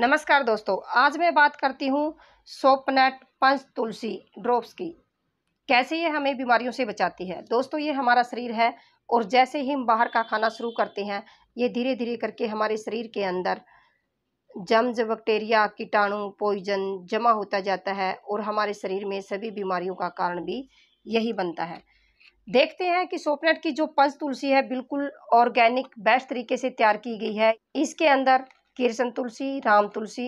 नमस्कार दोस्तों आज मैं बात करती हूँ सोपनेट पंच तुलसी ड्रॉप्स की कैसे ये हमें बीमारियों से बचाती है दोस्तों ये हमारा शरीर है और जैसे ही हम बाहर का खाना शुरू करते हैं ये धीरे धीरे करके हमारे शरीर के अंदर जम्स बैक्टीरिया कीटाणु पॉइजन जमा होता जाता है और हमारे शरीर में सभी बीमारियों का कारण भी यही बनता है देखते हैं कि सोपनेट की जो पंच तुलसी है बिल्कुल ऑर्गेनिक बेस्ट तरीके से तैयार की गई है इसके अंदर कृष्ण तुलसी राम तुलसी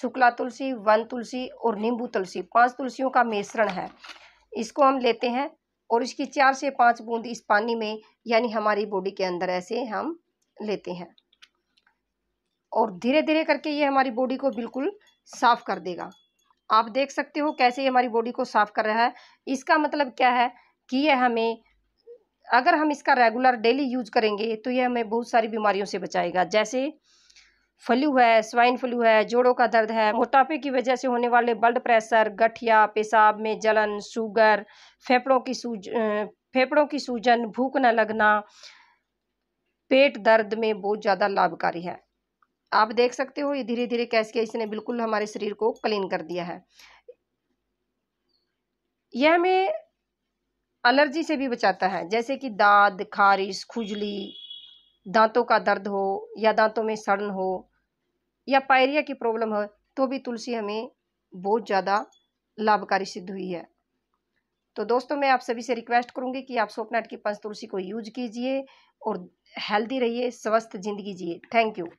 शुक्ला तुलसी वन तुलसी और नींबू तुलसी पांच तुलसियों का मिश्रण है इसको हम लेते हैं और इसकी चार से पाँच बूंद इस पानी में यानी हमारी बॉडी के अंदर ऐसे हम लेते हैं और धीरे धीरे करके ये हमारी बॉडी को बिल्कुल साफ़ कर देगा आप देख सकते हो कैसे ये हमारी बॉडी को साफ़ कर रहा है इसका मतलब क्या है कि यह हमें अगर हम इसका रेगुलर डेली यूज करेंगे तो यह हमें बहुत सारी बीमारियों से बचाएगा जैसे फ्लू है स्वाइन फ्लू है जोड़ों का दर्द है मोटापे की वजह से होने वाले ब्लड प्रेशर गठिया पेशाब में जलन शुगर फेफड़ों की सूज फेफड़ों की सूजन भूख न लगना पेट दर्द में बहुत ज़्यादा लाभकारी है आप देख सकते हो ये धीरे धीरे कैसे इसने बिल्कुल हमारे शरीर को क्लीन कर दिया है यह हमें एलर्जी से भी बचाता है जैसे कि दाद खारिश खुजली दांतों का दर्द हो या दांतों में सड़न हो या पायरिया की प्रॉब्लम है तो भी तुलसी हमें बहुत ज़्यादा लाभकारी सिद्ध हुई है तो दोस्तों मैं आप सभी से रिक्वेस्ट करूंगी कि आप सोपनाट की पंच तुलसी को यूज कीजिए और हेल्दी रहिए स्वस्थ जिंदगी जिए थैंक यू